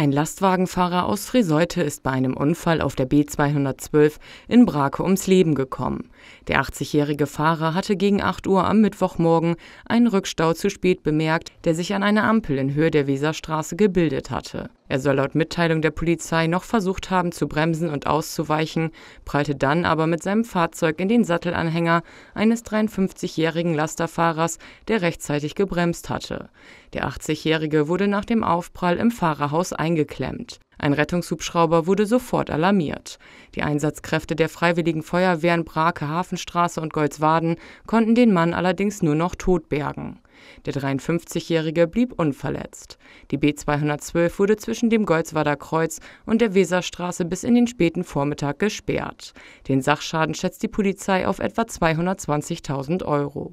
Ein Lastwagenfahrer aus Friseute ist bei einem Unfall auf der B212 in Brake ums Leben gekommen. Der 80-jährige Fahrer hatte gegen 8 Uhr am Mittwochmorgen einen Rückstau zu spät bemerkt, der sich an einer Ampel in Höhe der Weserstraße gebildet hatte. Er soll laut Mitteilung der Polizei noch versucht haben zu bremsen und auszuweichen, prallte dann aber mit seinem Fahrzeug in den Sattelanhänger eines 53-jährigen Lasterfahrers, der rechtzeitig gebremst hatte. Der 80-jährige wurde nach dem Aufprall im Fahrerhaus eingeklemmt. Ein Rettungshubschrauber wurde sofort alarmiert. Die Einsatzkräfte der Freiwilligen Feuerwehren Brake Hafenstraße und Goldswaden konnten den Mann allerdings nur noch tot bergen. Der 53-Jährige blieb unverletzt. Die B212 wurde zwischen dem Goldswader Kreuz und der Weserstraße bis in den späten Vormittag gesperrt. Den Sachschaden schätzt die Polizei auf etwa 220.000 Euro.